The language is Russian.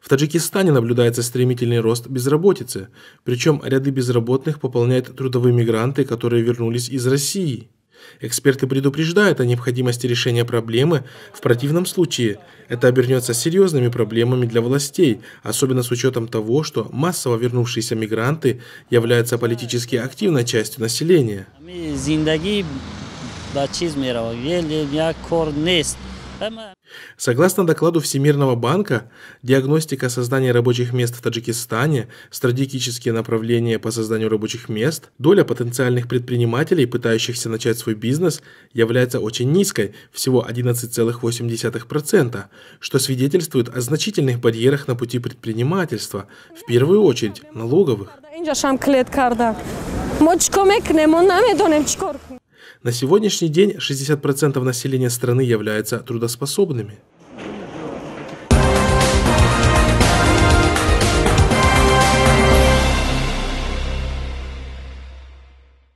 В Таджикистане наблюдается стремительный рост безработицы, причем ряды безработных пополняют трудовые мигранты, которые вернулись из России. Эксперты предупреждают о необходимости решения проблемы, в противном случае это обернется серьезными проблемами для властей, особенно с учетом того, что массово вернувшиеся мигранты являются политически активной частью населения. Согласно докладу Всемирного банка, диагностика создания рабочих мест в Таджикистане, стратегические направления по созданию рабочих мест, доля потенциальных предпринимателей, пытающихся начать свой бизнес, является очень низкой, всего 11,8%, что свидетельствует о значительных барьерах на пути предпринимательства, в первую очередь налоговых. На сегодняшний день 60% населения страны являются трудоспособными.